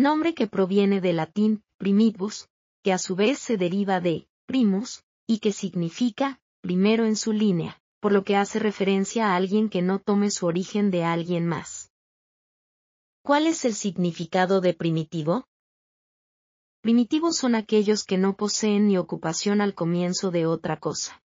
nombre que proviene del latín primitus, que a su vez se deriva de primus, y que significa primero en su línea, por lo que hace referencia a alguien que no tome su origen de alguien más. ¿Cuál es el significado de primitivo? Primitivos son aquellos que no poseen ni ocupación al comienzo de otra cosa.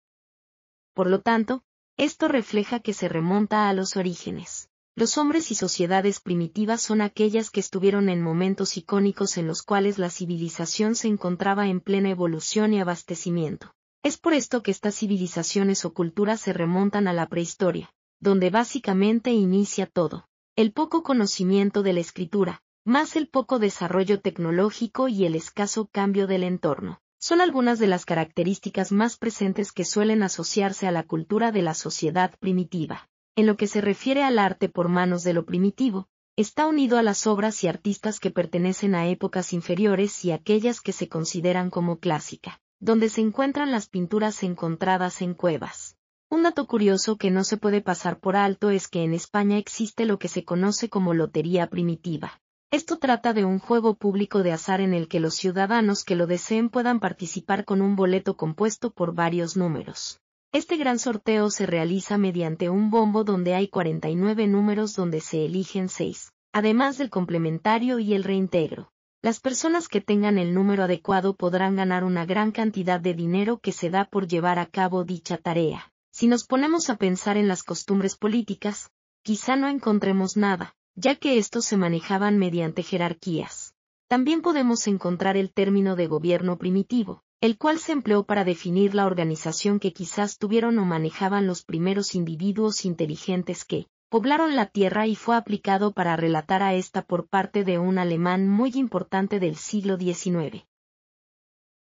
Por lo tanto, esto refleja que se remonta a los orígenes. Los hombres y sociedades primitivas son aquellas que estuvieron en momentos icónicos en los cuales la civilización se encontraba en plena evolución y abastecimiento. Es por esto que estas civilizaciones o culturas se remontan a la prehistoria, donde básicamente inicia todo. El poco conocimiento de la escritura, más el poco desarrollo tecnológico y el escaso cambio del entorno, son algunas de las características más presentes que suelen asociarse a la cultura de la sociedad primitiva en lo que se refiere al arte por manos de lo primitivo, está unido a las obras y artistas que pertenecen a épocas inferiores y aquellas que se consideran como clásica, donde se encuentran las pinturas encontradas en cuevas. Un dato curioso que no se puede pasar por alto es que en España existe lo que se conoce como lotería primitiva. Esto trata de un juego público de azar en el que los ciudadanos que lo deseen puedan participar con un boleto compuesto por varios números. Este gran sorteo se realiza mediante un bombo donde hay 49 números donde se eligen 6, además del complementario y el reintegro. Las personas que tengan el número adecuado podrán ganar una gran cantidad de dinero que se da por llevar a cabo dicha tarea. Si nos ponemos a pensar en las costumbres políticas, quizá no encontremos nada, ya que estos se manejaban mediante jerarquías. También podemos encontrar el término de gobierno primitivo, el cual se empleó para definir la organización que quizás tuvieron o manejaban los primeros individuos inteligentes que poblaron la Tierra y fue aplicado para relatar a esta por parte de un alemán muy importante del siglo XIX.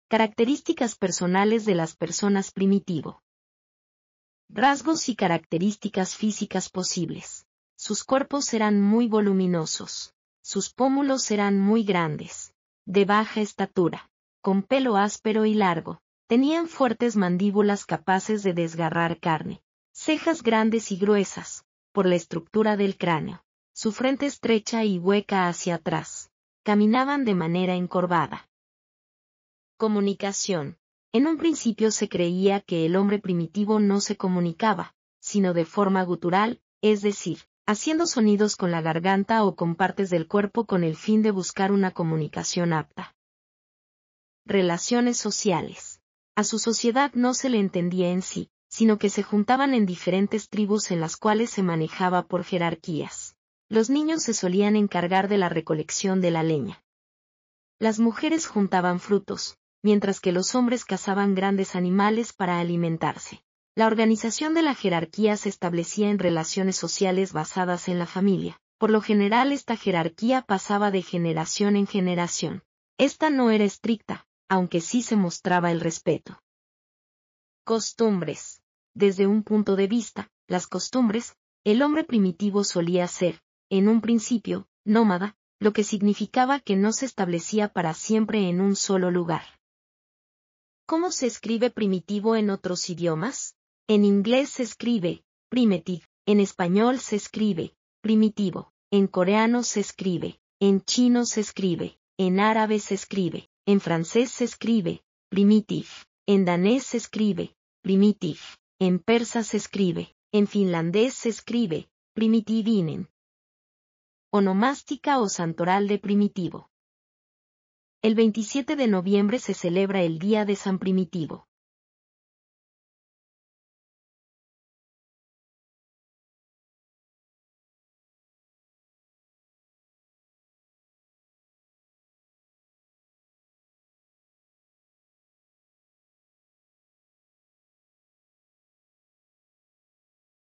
Características personales de las personas primitivo. Rasgos y características físicas posibles. Sus cuerpos serán muy voluminosos. Sus pómulos serán muy grandes. De baja estatura con pelo áspero y largo. Tenían fuertes mandíbulas capaces de desgarrar carne, cejas grandes y gruesas, por la estructura del cráneo, su frente estrecha y hueca hacia atrás. Caminaban de manera encorvada. Comunicación. En un principio se creía que el hombre primitivo no se comunicaba, sino de forma gutural, es decir, haciendo sonidos con la garganta o con partes del cuerpo con el fin de buscar una comunicación apta relaciones sociales. A su sociedad no se le entendía en sí, sino que se juntaban en diferentes tribus en las cuales se manejaba por jerarquías. Los niños se solían encargar de la recolección de la leña. Las mujeres juntaban frutos, mientras que los hombres cazaban grandes animales para alimentarse. La organización de la jerarquía se establecía en relaciones sociales basadas en la familia. Por lo general esta jerarquía pasaba de generación en generación. Esta no era estricta, aunque sí se mostraba el respeto. Costumbres. Desde un punto de vista, las costumbres, el hombre primitivo solía ser, en un principio, nómada, lo que significaba que no se establecía para siempre en un solo lugar. ¿Cómo se escribe primitivo en otros idiomas? En inglés se escribe primitive, en español se escribe primitivo, en coreano se escribe, en chino se escribe, en árabe se escribe, en francés se escribe Primitif, en danés se escribe Primitiv, en persa se escribe, en finlandés se escribe primitivinen. Onomástica o santoral de primitivo. El 27 de noviembre se celebra el Día de San Primitivo.